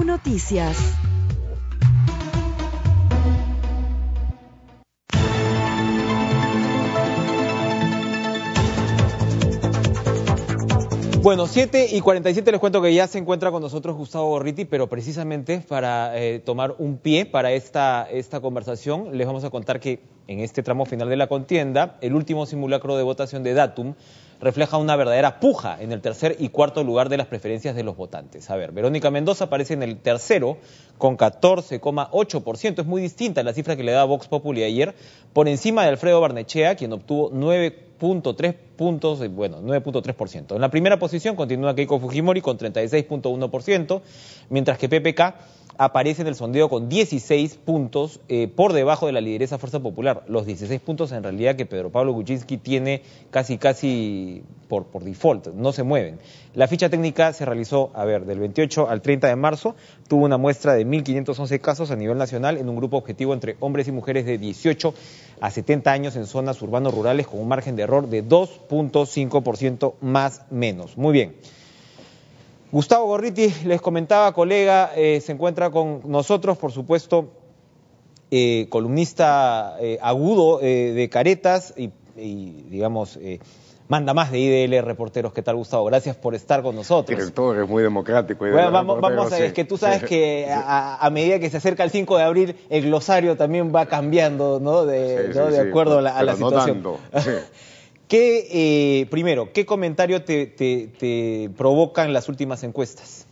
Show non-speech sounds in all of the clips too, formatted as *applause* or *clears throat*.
Noticias. Bueno, 7 y 47 les cuento que ya se encuentra con nosotros Gustavo Gorriti, pero precisamente para eh, tomar un pie para esta, esta conversación, les vamos a contar que en este tramo final de la contienda, el último simulacro de votación de Datum refleja una verdadera puja en el tercer y cuarto lugar de las preferencias de los votantes. A ver, Verónica Mendoza aparece en el tercero con 14,8%. Es muy distinta la cifra que le da Vox Populi ayer, por encima de Alfredo Barnechea, quien obtuvo nueve tres puntos, bueno, 9.3%. En la primera posición continúa Keiko Fujimori con 36.1%, mientras que PPK aparece en el sondeo con 16 puntos eh, por debajo de la lideresa Fuerza Popular. Los 16 puntos en realidad que Pedro Pablo Kuczynski tiene casi, casi por, por default, no se mueven. La ficha técnica se realizó, a ver, del 28 al 30 de marzo, tuvo una muestra de 1.511 casos a nivel nacional en un grupo objetivo entre hombres y mujeres de 18 a 70 años en zonas urbanos rurales con un margen de error de 2.5% más menos. Muy bien. Gustavo Gorriti, les comentaba, colega, eh, se encuentra con nosotros, por supuesto, eh, columnista eh, agudo de Caretas y, digamos, manda más de IDL Reporteros. ¿Qué tal, Gustavo? Gracias por estar con nosotros. Director, es muy democrático. Bueno, vamos, vamos, a ver, es que tú sabes que a, medida que se acerca el 5 de abril, el glosario también va cambiando, ¿no? De, de acuerdo a la, situación. *laughs* ¿Qué, eh, primero, qué comentario te, te, te, provocan las últimas encuestas?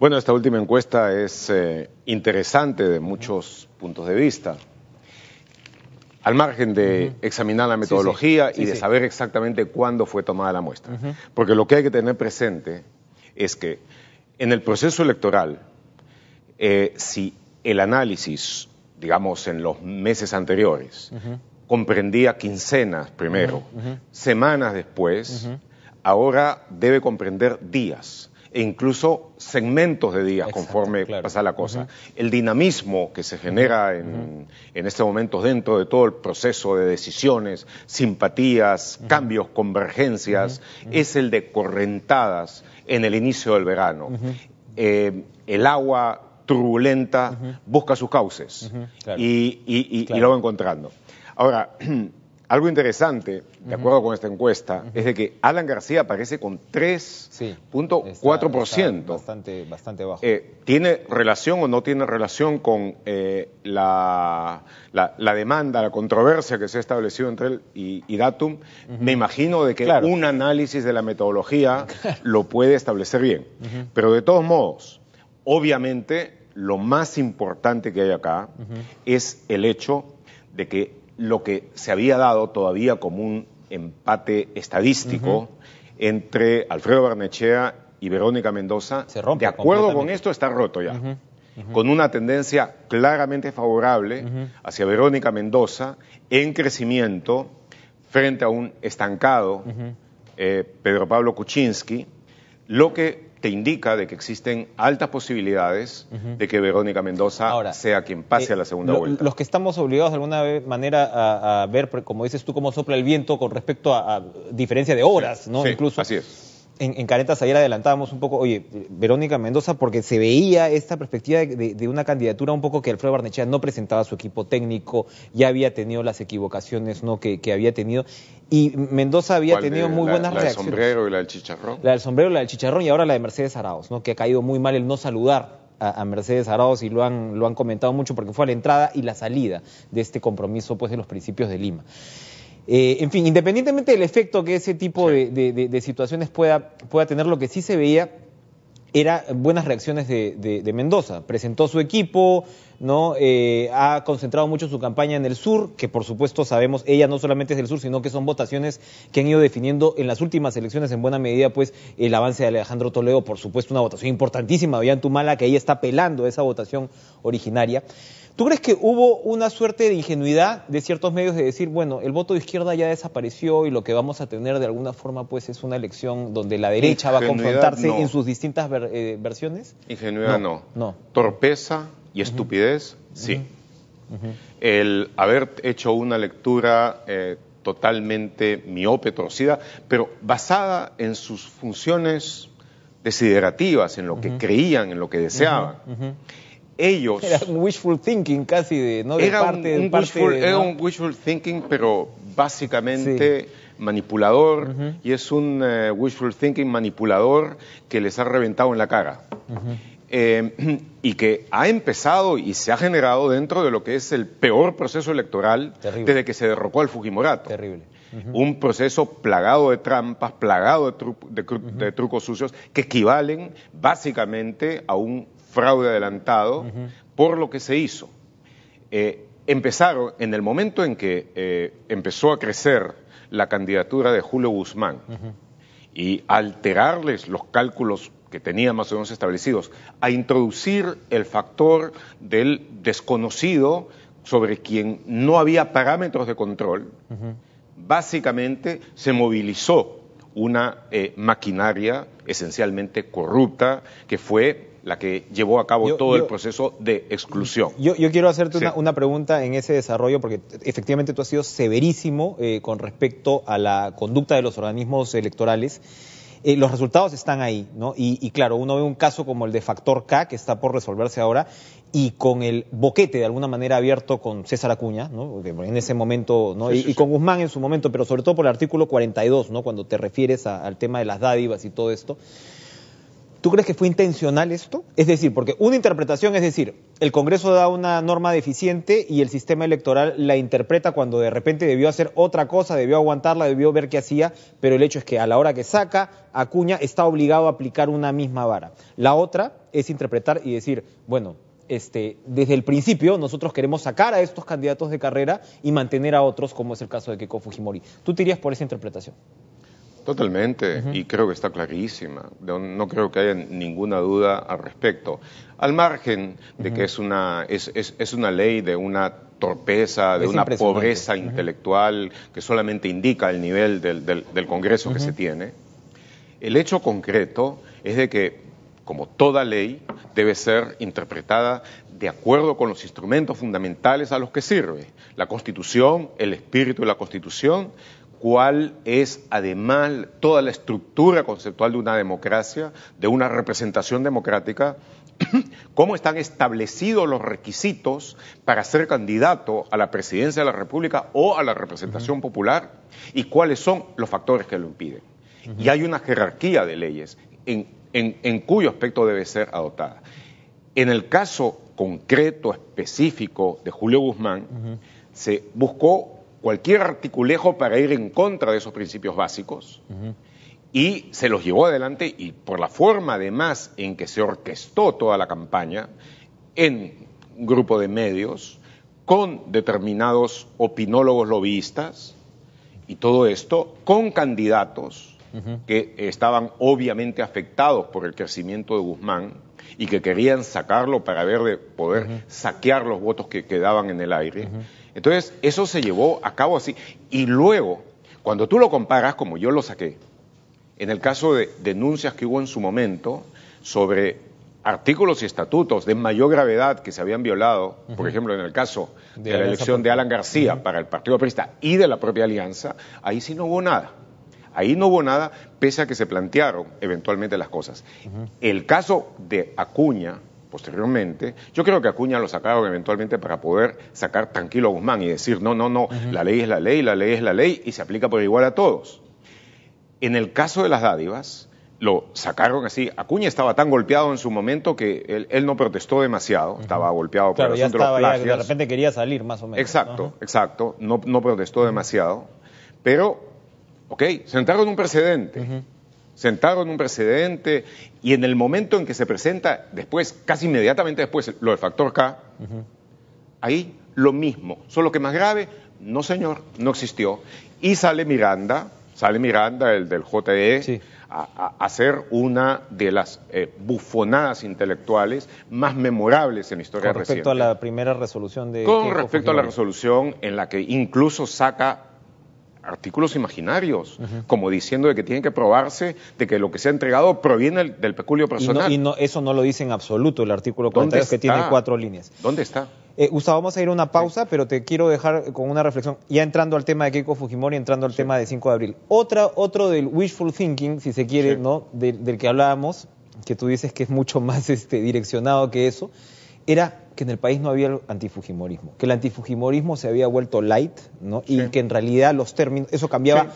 Bueno, esta última encuesta es eh, interesante de muchos puntos de vista. Al margen de examinar la metodología y de saber exactamente cuándo fue tomada la muestra. Porque lo que hay que tener presente es que en el proceso electoral, eh, si el análisis, digamos, en los meses anteriores, comprendía quincenas primero, semanas después, ahora debe comprender días e incluso segmentos de días conforme pasa la cosa. El dinamismo que se genera en, en este momento dentro de todo el proceso de decisiones, simpatías, cambios, convergencias, es el de correntadas en el inicio del verano. Eh, el agua turbulenta busca sus cauces y lo va encontrando. Ahora, *clears throat* algo interesante, de acuerdo con esta encuesta, es de que Alan García aparece con 3.4%. bastante, bastante bajo. Eh, ¿Tiene relación o no tiene relación con eh, la, la, demanda, la controversia que se ha establecido entre él y, Datum? Me imagino de que un análisis de la metodología *laughs* lo puede establecer bien. Pero de todos modos, obviamente, lo más importante que hay acá es el hecho de que lo que se había dado todavía como un empate estadístico entre Alfredo Barnechea y Verónica Mendoza, de acuerdo con esto, está roto ya. con una tendencia claramente favorable hacia Verónica Mendoza en crecimiento frente a un estancado eh, Pedro Pablo Kuczynski, lo que te indica de que existen altas posibilidades de que Verónica Mendoza sea quien pase eh, a la segunda vuelta. Los que estamos obligados de alguna manera a, ver, como dices tú, cómo sopla el viento con respecto a, diferencia de horas, ¿no? Incluso. Así es en, en, Caretas ayer adelantábamos un poco, oye, Verónica Mendoza, porque se veía esta perspectiva de, una candidatura un poco que Alfredo Barnechea no presentaba su equipo técnico, ya había tenido las equivocaciones ¿no? que, había tenido, y Mendoza había tenido muy buenas reacciones. La del sombrero y la del chicharrón. La del sombrero, la del chicharrón y ahora la de Mercedes Araos, ¿no? que ha caído muy mal el no saludar a, Mercedes Araos y lo han, lo han comentado mucho porque fue a la entrada y la salida de este compromiso pues, de los principios de Lima. Eh, en fin, independientemente del efecto que ese tipo de, situaciones pueda, tener, lo que sí se veía era buenas reacciones de, Mendoza. Presentó su equipo, ¿no? Eh, ha concentrado mucho su campaña en el sur, que por supuesto sabemos, ella no solamente es del sur, sino que son votaciones que han ido definiendo en las últimas elecciones en buena medida, pues, el avance de Alejandro Toledo, por supuesto, una votación importantísima, había en Tumala, que ahí está pelando esa votación originaria. ¿Tú crees que hubo una suerte de ingenuidad de ciertos medios de decir, bueno, el voto de izquierda ya desapareció y lo que vamos a tener de alguna forma pues es una elección donde la derecha va a confrontarse en sus distintas eh, versiones? Ingenuidad no. no. Torpeza y estupidez, sí. El haber hecho una lectura eh, totalmente miope, pero basada en sus funciones desiderativas, en lo que creían, en lo que deseaban ellos. Era un wishful thinking casi, de, ¿no? era, parte, un, wishful, un wishful thinking, pero básicamente manipulador, y es un eh, wishful thinking manipulador que les ha reventado en la cara. Eh, *clears throat* y que ha empezado y se ha generado dentro de lo que es el peor proceso electoral desde que se derrocó al Fujimorato. Terrible. un proceso plagado de trampas, plagado de, trucos sucios, que equivalen básicamente a un fraude adelantado, por lo que se hizo. Eh, empezaron, en el momento en que eh, empezó a crecer la candidatura de Julio Guzmán y alterarles los cálculos que tenía más o menos establecidos, a introducir el factor del desconocido sobre quien no había parámetros de control, básicamente se movilizó una eh, maquinaria esencialmente corrupta que fue la que llevó a cabo todo el proceso de exclusión. Yo, quiero hacerte una, pregunta en ese desarrollo, porque efectivamente tú has sido severísimo eh, con respecto a la conducta de los organismos electorales. Eh, los resultados están ahí, ¿no? Y, claro, uno ve un caso como el de Factor K, que está por resolverse ahora, y con el boquete de alguna manera abierto con César Acuña, ¿no? En ese momento, ¿no? y, con Guzmán en su momento, pero sobre todo por el artículo 42, ¿no? Cuando te refieres al tema de las dádivas y todo esto. ¿Tú crees que fue intencional esto? Es decir, porque una interpretación es decir, el Congreso da una norma deficiente y el sistema electoral la interpreta cuando de repente debió hacer otra cosa, debió aguantarla, debió ver qué hacía, pero el hecho es que a la hora que saca, Acuña está obligado a aplicar una misma vara. La otra es interpretar y decir, bueno, este, desde el principio nosotros queremos sacar a estos candidatos de carrera y mantener a otros, como es el caso de Keiko Fujimori. ¿Tú te por esa interpretación? Totalmente, y creo que está clarísima. No, creo que haya ninguna duda al respecto. Al margen de que es una, es, es, una ley de una torpeza, de una pobreza intelectual que solamente indica el nivel del, del Congreso que se tiene, el hecho concreto es de que, como toda ley, debe ser interpretada de acuerdo con los instrumentos fundamentales a los que sirve, la Constitución, el espíritu de la Constitución, cuál es además toda la estructura conceptual de una democracia, de una representación democrática, *clears throat* cómo están establecidos los requisitos para ser candidato a la presidencia de la República o a la representación popular y cuáles son los factores que lo impiden. Y hay una jerarquía de leyes en, cuyo aspecto debe ser adoptada. En el caso concreto, específico de Julio Guzmán, se buscó cualquier articulejo para ir en contra de esos principios básicos y se los llevó adelante y por la forma además en que se orquestó toda la campaña en grupo de medios con determinados opinólogos lobbyistas y todo esto con candidatos que estaban obviamente afectados por el crecimiento de Guzmán y que querían sacarlo para ver de poder saquear los votos que quedaban en el aire entonces, eso se llevó a cabo así. Y luego, cuando tú lo comparas, como yo lo saqué, en el caso de denuncias que hubo en su momento sobre artículos y estatutos de mayor gravedad que se habían violado, por ejemplo, en el caso de, la elección de Alan García para el Partido Aprista y de la propia alianza, ahí sí no hubo nada. Ahí no hubo nada, pese a que se plantearon eventualmente las cosas. El caso de Acuña, posteriormente, yo creo que Acuña lo sacaron eventualmente para poder sacar tranquilo a Guzmán y decir, no, no, no, la ley es la ley, la ley es la ley y se aplica por igual a todos. En el caso de las dádivas, lo sacaron así. Acuña estaba tan golpeado en su momento que él, no protestó demasiado, estaba golpeado por el de de repente quería salir más o menos. Exacto, exacto, no, no protestó demasiado, pero, ok, sentaron un precedente Sentado en un precedente y en el momento en que se presenta después, casi inmediatamente después, lo del factor K, ahí lo mismo, solo que más grave, no señor, no existió. Y sale Miranda, sale Miranda, el del JDE, a, hacer una de las eh, bufonadas intelectuales más memorables en la historia reciente. Con respecto a la primera resolución de... Con respecto a la resolución en la que incluso saca artículos imaginarios, como diciendo de que tienen que probarse de que lo que se ha entregado proviene del, peculio personal. Y, no, eso no lo dice en absoluto el artículo 42 que tiene cuatro líneas. ¿Dónde está? Eh, Gustavo, vamos a ir a una pausa, pero te quiero dejar con una reflexión, ya entrando al tema de Keiko Fujimori, entrando al tema de 5 de abril. Otra, otro del wishful thinking, si se quiere, ¿no? Del, del que hablábamos, que tú dices que es mucho *laughs* más este, direccionado que eso, era que en el país no había antifujimorismo, que el antifujimorismo se había vuelto light, ¿no? Y que en realidad los términos, eso cambiaba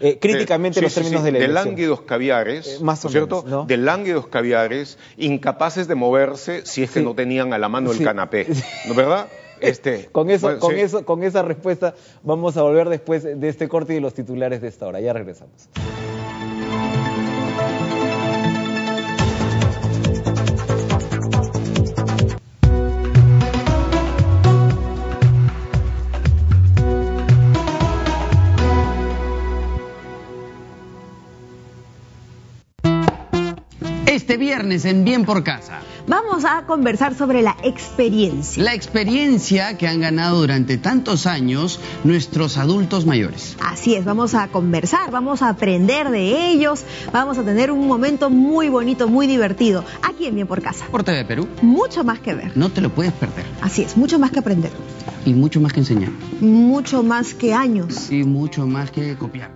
eh, críticamente los términos de la elección. De lánguidos caviares, eh, más o cierto De lánguidos caviares, incapaces de moverse si es que no tenían a la mano el canapé, *laughs* ¿no verdad? Este, *laughs* con, eso, con, eso, con esa respuesta vamos a volver después de este corte y de los titulares de esta hora. Ya regresamos. viernes en Bien por Casa. Vamos a conversar sobre la experiencia. La experiencia que han ganado durante tantos años nuestros adultos mayores. Así es, vamos a conversar, vamos a aprender de ellos, vamos a tener un momento muy bonito, muy divertido, aquí en Bien por Casa. Por TV Perú. Mucho más que ver. No te lo puedes perder. Así es, mucho más que aprender. Y mucho más que enseñar. Mucho más que años. Y mucho más que copiar.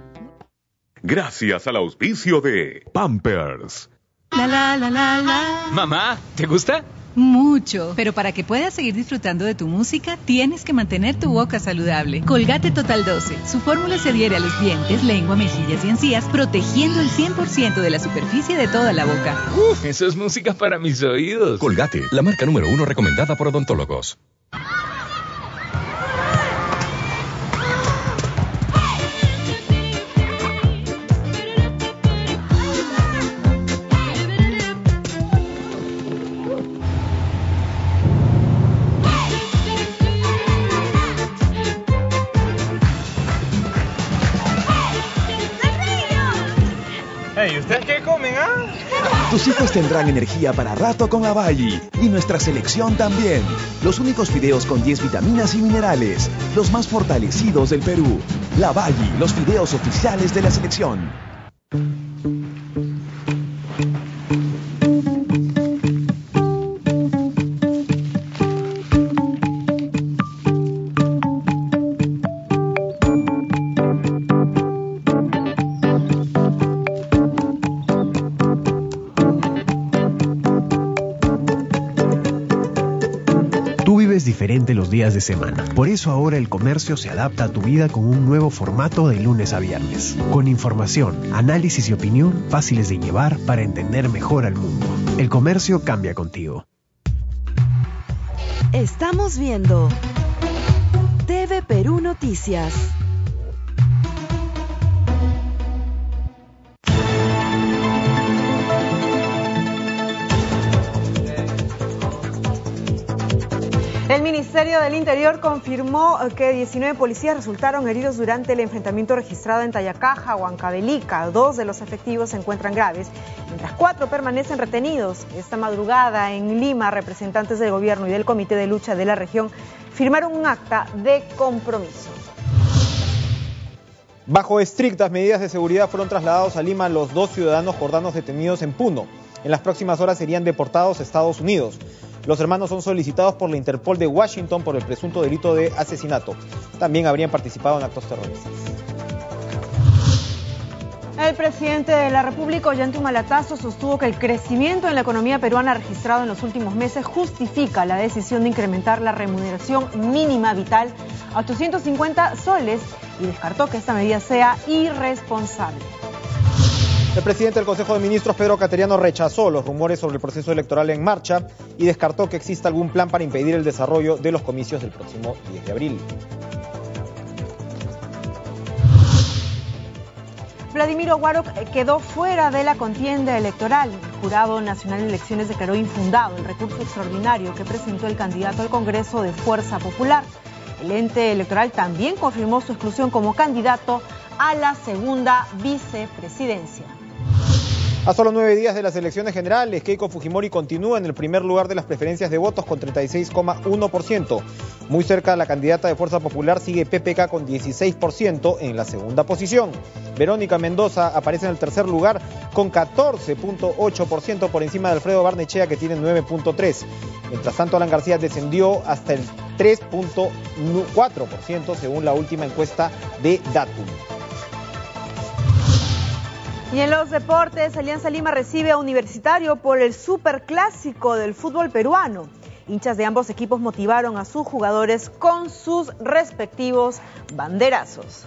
Gracias al auspicio de Pampers. La, la, la, la, la. Mamá, ¿te gusta? Mucho, pero para que puedas seguir disfrutando de tu música, tienes que mantener tu boca saludable. Colgate Total 12. Su fórmula se adhiere a los dientes, lengua, mejillas y encías, protegiendo el 100% de la superficie de toda la boca. Uf, eso es música para mis oídos. Colgate, la marca número uno recomendada por odontólogos. Tus hijos tendrán energía para rato con Valle y nuestra selección también. Los únicos fideos con 10 vitaminas y minerales, los más fortalecidos del Perú. La Valle, los fideos oficiales de la selección. de semana. Por eso ahora el comercio se adapta a tu vida con un nuevo formato de lunes a viernes, con información, análisis y opinión fáciles de llevar para entender mejor al mundo. El comercio cambia contigo. Estamos viendo TV Perú Noticias. El Ministerio del Interior confirmó eh, que 19 policías resultaron heridos durante el enfrentamiento registrado en Tayacaja, Huancavelica. Dos de los efectivos se encuentran graves, mientras cuatro permanecen retenidos. Esta madrugada en Lima, representantes del gobierno y del Comité de Lucha de la región firmaron un acta de compromiso. Bajo estrictas medidas de seguridad fueron trasladados a Lima los dos ciudadanos jordanos detenidos en Puno. En las próximas horas serían deportados a Estados Unidos. Los hermanos son solicitados por la Interpol de Washington por el presunto delito de asesinato. También habrían participado en actos terroristas. El presidente de la República, Ollanta Malatazo, sostuvo que el crecimiento en la economía peruana registrado en los últimos meses justifica la decisión de incrementar la remuneración mínima vital a 850 soles y descartó que esta medida sea irresponsable. El presidente del Consejo de Ministros, Pedro Cateriano, rechazó los rumores sobre el proceso electoral en marcha y descartó que exista algún plan para impedir el desarrollo de los comicios del próximo 10 de abril. Vladimiro Guaroc eh, quedó fuera de la contienda electoral. El Jurado Nacional de Elecciones declaró infundado el recurso extraordinario que presentó el candidato al Congreso de Fuerza Popular. El ente electoral también confirmó su exclusión como candidato a la segunda vicepresidencia. A solo nueve días de las elecciones generales, Keiko Fujimori continúa en el primer lugar de las preferencias de votos con 36,1%. Muy cerca de la candidata de Fuerza Popular sigue PPK con 16% en la segunda posición. Verónica Mendoza aparece en el tercer lugar con 14.8% por encima de Alfredo Barnechea que tiene 9.3%. Mientras tanto, Alan García descendió hasta el 3.4% según la última encuesta de Datum. Y en los deportes, Alianza Lima recibe a Universitario por el superclásico del fútbol peruano. Hinchas de ambos equipos motivaron a sus jugadores con sus respectivos banderazos.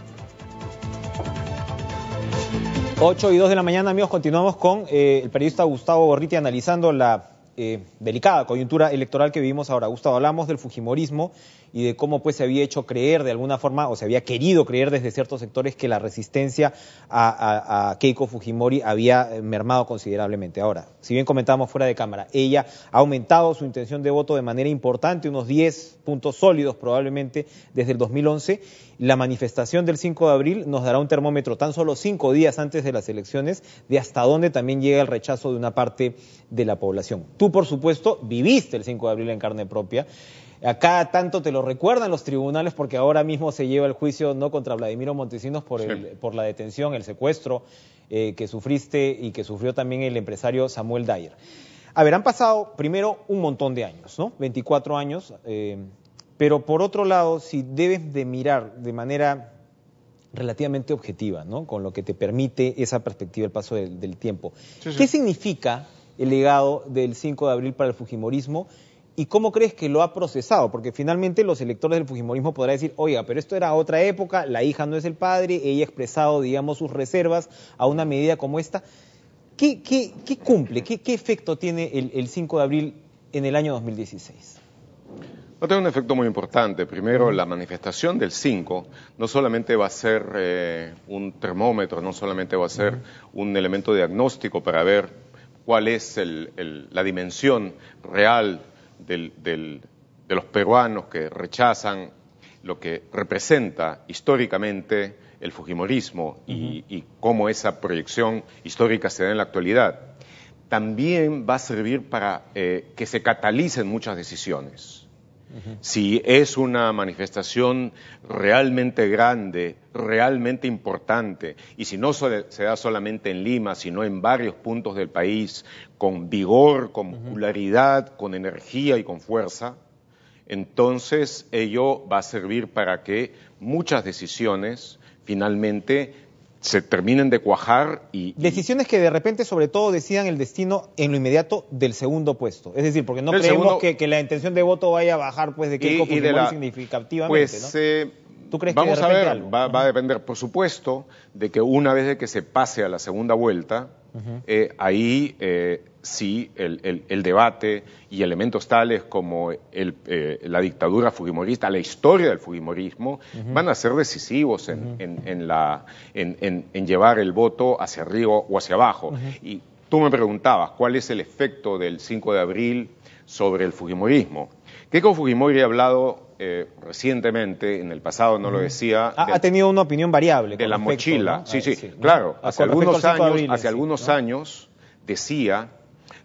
8 y 2 de la mañana, amigos, continuamos con eh, el periodista Gustavo Borriti analizando la eh, delicada coyuntura electoral que vivimos ahora. Gustavo, hablamos del Fujimorismo y de cómo pues se había hecho creer de alguna forma o se había querido creer desde ciertos sectores que la resistencia a, a Keiko Fujimori había eh, mermado considerablemente. Ahora, si bien comentábamos fuera de cámara, ella ha aumentado su intención de voto de manera importante, unos 10 puntos sólidos probablemente desde el 2011. La manifestación del 5 de abril nos dará un termómetro tan solo cinco días antes de las elecciones de hasta dónde también llega el rechazo de una parte de la población. Tú, por supuesto, viviste el 5 de abril en carne propia. Acá tanto te lo recuerdan los tribunales porque ahora mismo se lleva el juicio no contra Vladimiro Montesinos por, la detención, el secuestro eh, que sufriste y que sufrió también el empresario Samuel Dyer. A ver, han pasado primero un montón de años, ¿no? 24 años, eh, pero por otro lado, si debes de mirar de manera relativamente objetiva, ¿no? Con lo que te permite esa perspectiva el paso del, tiempo. ¿Qué significa el legado del 5 de abril para el Fujimorismo ¿Y cómo crees que lo ha procesado? Porque finalmente los electores del Fujimorismo podrán decir, oiga, pero esto era otra época, la hija no es el padre, ella ha expresado, digamos, sus reservas a una medida como esta. ¿Qué, cumple? ¿Qué, efecto tiene el, 5 de abril en el año 2016? Va a tener un efecto muy importante. Primero, la manifestación del 5 no solamente va a ser eh, un termómetro, no solamente va a ser un elemento diagnóstico para ver cuál es la dimensión real del, de los peruanos que rechazan lo que representa históricamente el Fujimorismo y, cómo esa proyección histórica se da en la actualidad, también va a servir para eh, que se catalicen muchas decisiones. Si es una manifestación realmente grande, realmente importante, y si no se da solamente en Lima, sino en varios puntos del país, con vigor, con popularidad, con energía y con fuerza, entonces ello va a servir para que muchas decisiones finalmente se terminen de cuajar y, Decisiones que de repente, sobre todo, decidan el destino en lo inmediato del segundo puesto. Es decir, porque no creemos que, la intención de voto vaya a bajar pues de que y, significativamente, pues, eh, ¿Tú crees Vamos que a ver, Va, a depender, por supuesto, de que una vez de que se pase a la segunda vuelta, eh, ahí eh, si el, debate y elementos tales como eh, la dictadura fujimorista, la historia del fujimorismo, van a ser decisivos en, la, en, llevar el voto hacia arriba o hacia abajo. Y tú me preguntabas, ¿cuál es el efecto del 5 de abril sobre el fujimorismo? con Fujimori ha hablado eh, recientemente, en el pasado no lo decía. Ah, ha, tenido una opinión variable. De la mochila, sí, sí, ah, claro. Hace algunos años, hace algunos años decía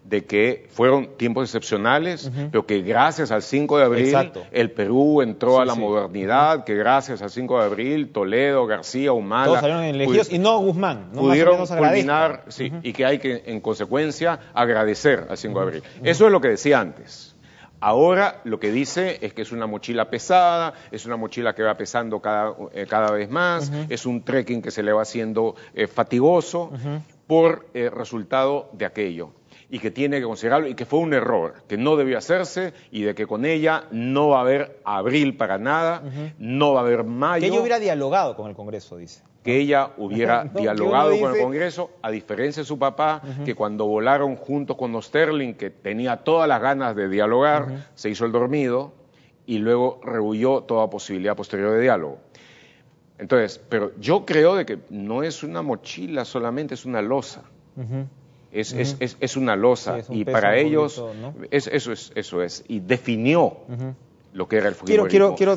de que fueron tiempos excepcionales, pero que gracias al 5 de abril el Perú entró a la modernidad, que gracias al 5 de abril Toledo, García, Humala... Todos salieron y no Guzmán. pudieron culminar, y que hay que, en consecuencia, agradecer al 5 de abril. Eso es lo que decía antes. Ahora lo que dice es que es una mochila pesada, es una mochila que va pesando cada, eh, cada vez más, es un trekking que se le va haciendo eh, fatigoso por eh, resultado de aquello y que tiene que considerarlo y que fue un error, que no debió hacerse y de que con ella no va a haber abril para nada, no va a haber mayo. Que ella hubiera dialogado con el Congreso, dice. Que ella hubiera *laughs* dialogado con el Congreso, a diferencia de su papá, que cuando volaron juntos con Osterling, que tenía todas las ganas de dialogar, se hizo el dormido y luego rehuyó toda posibilidad posterior de diálogo. Entonces, pero yo creo de que no es una mochila solamente, es una losa es, una losa y para ellos eso es eso es y definió lo que era el futuro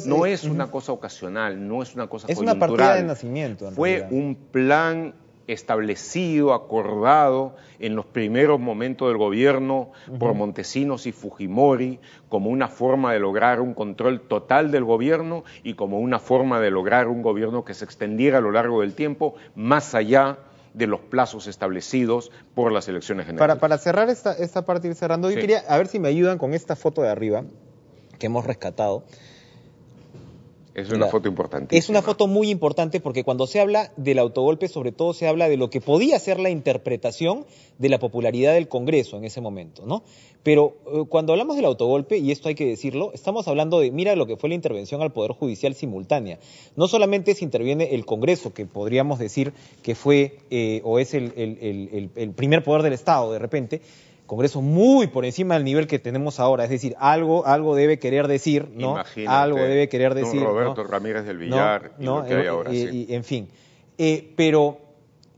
no eh, es una cosa ocasional, no es una cosa coyuntural. una partida de nacimiento. Fue un plan establecido, acordado en los primeros momentos del gobierno por Montesinos y Fujimori como una forma de lograr un control total del gobierno y como una forma de lograr un gobierno que se extendiera a lo largo del tiempo más allá de los plazos establecidos por las elecciones generales. Para, cerrar esta, esta parte, cerrando, yo quería a ver si me ayudan con esta foto de arriba que hemos rescatado. Es una foto importante. Es una foto muy importante porque cuando se habla del autogolpe, sobre todo se habla de lo que podía ser la interpretación de la popularidad del Congreso en ese momento, ¿no? Pero eh, cuando hablamos del autogolpe, y esto hay que decirlo, estamos hablando de, mira lo que fue la intervención al Poder Judicial simultánea. No solamente se interviene el Congreso, que podríamos decir que fue eh, o es el primer poder del Estado de repente, Congreso muy por encima del nivel que tenemos ahora, es decir, algo, algo debe querer decir, ¿no? algo debe querer decir. Roberto Ramírez del Villar, Y que eh, ahora, eh, en fin. Eh, pero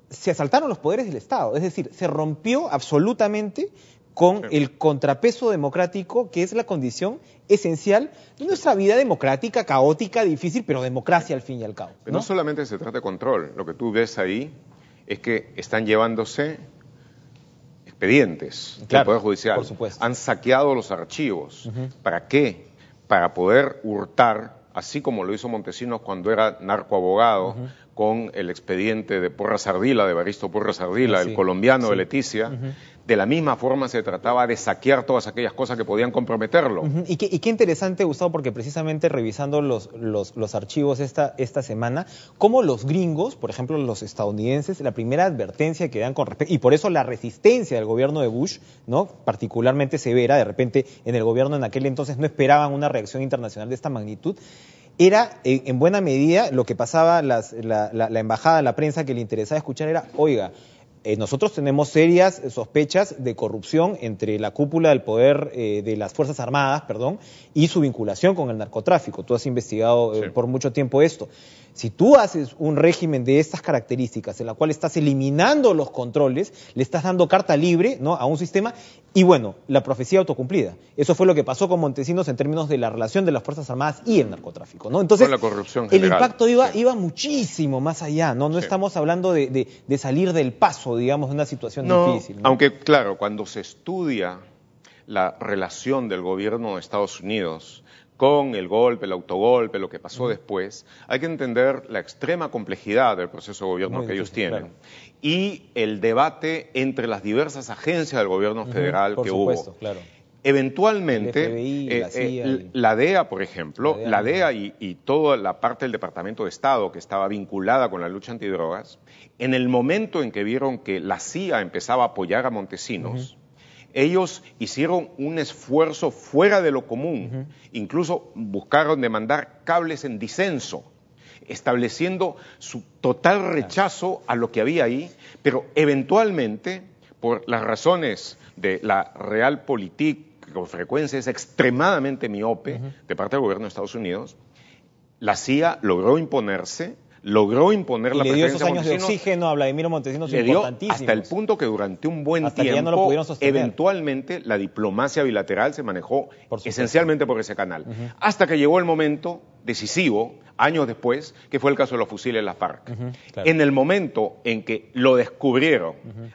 se asaltaron los poderes del Estado, es decir, se rompió absolutamente con el contrapeso democrático, que es la condición esencial de nuestra vida democrática, caótica, difícil, pero democracia al fin y al cabo. Pero no solamente se trata de control, lo que tú ves ahí es que están llevándose expedientes del Poder Judicial. Han saqueado los archivos. ¿Para qué? Para poder hurtar, así como lo hizo Montesinos cuando era narcoabogado, con el expediente de Porras Ardila, de Baristo Porras Ardila, ah, el colombiano de Leticia. De la misma forma se trataba de saquear todas aquellas cosas que podían comprometerlo. y, qué, interesante, Gustavo, porque precisamente revisando los, archivos esta, esta, semana, cómo los gringos, por ejemplo los estadounidenses, la primera advertencia que dan con respecto, y por eso la resistencia del gobierno de Bush, ¿no? particularmente severa, de repente en el gobierno en aquel entonces no esperaban una reacción internacional de esta magnitud, era en buena medida lo que pasaba la, la, embajada, la prensa que le interesaba escuchar era, oiga, eh, nosotros tenemos serias sospechas de corrupción entre la cúpula del poder eh, de las Fuerzas Armadas, perdón, y su vinculación con el narcotráfico. Tú has investigado eh, por mucho tiempo esto. Si tú haces un régimen de estas características, en la cual estás eliminando los controles, le estás dando carta libre a un sistema, y bueno, la profecía autocumplida. Eso fue lo que pasó con Montesinos en términos de la relación de las Fuerzas Armadas y el narcotráfico. Entonces, la corrupción el impacto iba, muchísimo más allá. No, no estamos hablando de, salir del paso, digamos, de una situación difícil. Aunque, claro, cuando se estudia la relación del gobierno de Estados Unidos con el golpe, el autogolpe, lo que pasó después, hay que entender la extrema complejidad del proceso de gobierno que ellos tienen y el debate entre las diversas agencias del gobierno federal que hubo. Claro. Eventualmente, eh, la, DEA, eh, e por ejemplo, la DEA, e y, toda la parte del Departamento de Estado que estaba vinculada con la lucha antidrogas, en el momento en que vieron que la CIA empezaba a apoyar a Montesinos, ellos hicieron un esfuerzo fuera de lo común, incluso buscaron demandar cables en disenso, estableciendo su total rechazo a lo que había ahí, pero eventualmente, por las razones de la realpolitik, que con frecuencia es extremadamente miope de parte del gobierno de Estados Unidos, la CIA logró imponerse logró imponer y la le dio esos años de oxígeno a Vladimir Montesinos hasta el punto que durante un buen tiempo eventualmente la diplomacia bilateral se manejó esencialmente por ese canal. Hasta que llegó el momento decisivo años después, que fue el caso de los fusiles de la FARC. En el momento en que lo descubrieron,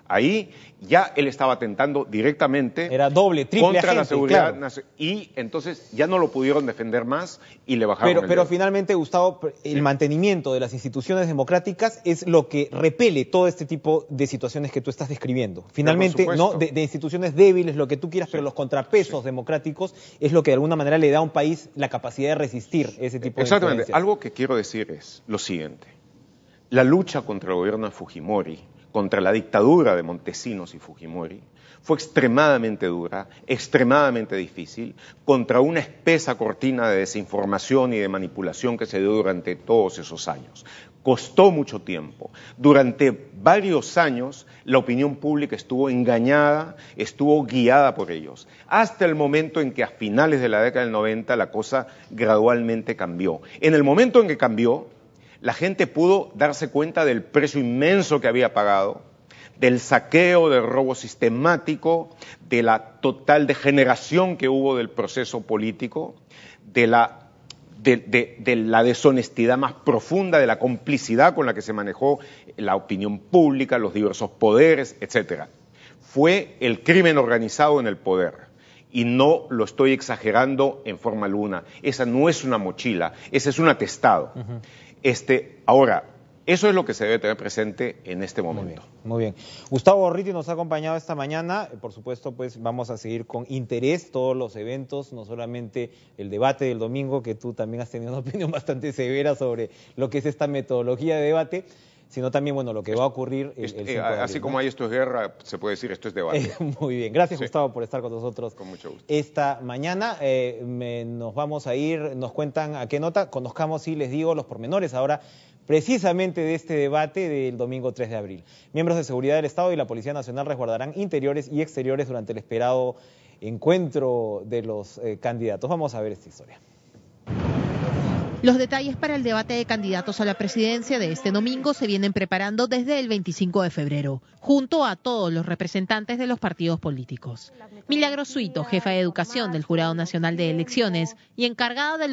ahí ya él estaba atentando directamente Era doble, contra la seguridad nacional y entonces ya no lo pudieron defender más y le bajaron. Pero, pero finalmente, Gustavo, el mantenimiento de las instituciones democráticas es lo que repele todo este tipo de situaciones que tú estás describiendo. Finalmente, no de, instituciones débiles, lo que tú quieras, pero los contrapesos democráticos es lo que de alguna manera le da a un país la capacidad de resistir Exactamente. Algo que quiero decir es lo siguiente. La lucha contra el gobierno de Fujimori, contra la dictadura de Montesinos y Fujimori, fue extremadamente dura, extremadamente difícil, contra una espesa cortina de desinformación y de manipulación que se dio durante todos esos años costó mucho tiempo. Durante varios años la opinión pública estuvo engañada, estuvo guiada por ellos, hasta el momento en que a finales de la década del 90 la cosa gradualmente cambió. En el momento en que cambió, la gente pudo darse cuenta del precio inmenso que había pagado, del saqueo, del robo sistemático, de la total degeneración que hubo del proceso político, de la de, la deshonestidad más profunda, de la complicidad con la que se manejó la opinión pública, los diversos poderes, etcétera. Fue el crimen organizado en el poder. Y no lo estoy exagerando en forma alguna. Esa no es una mochila, ese es un atestado. este, ahora, eso es lo que se debe tener presente en este momento. Muy bien. Gustavo Borriti nos ha acompañado esta mañana. Por supuesto, pues vamos a seguir con interés todos los eventos, no solamente el debate del domingo, que tú también has tenido una *laughs* opinión bastante severa sobre lo que es esta metodología de debate sino también, bueno, lo que va a ocurrir el, 5 este, eh, Así como hay esto es guerra, se puede decir esto es debate. *laughs* Muy bien, gracias Gustavo por estar con nosotros. Con mucho gusto. Esta mañana eh, nos vamos a ir, nos cuentan a qué nota, conozcamos, y les digo, los pormenores ahora precisamente de este debate del domingo 3 de abril. Miembros de seguridad del Estado y la Policía Nacional resguardarán interiores y exteriores durante el esperado encuentro de los eh, candidatos. Vamos a ver esta historia. Los detalles para el debate de candidatos a la presidencia de este domingo se vienen preparando desde el 25 de febrero, junto a todos los representantes de los partidos políticos. Milagro Suito, jefa de educación del Jurado Nacional de Elecciones y encargada del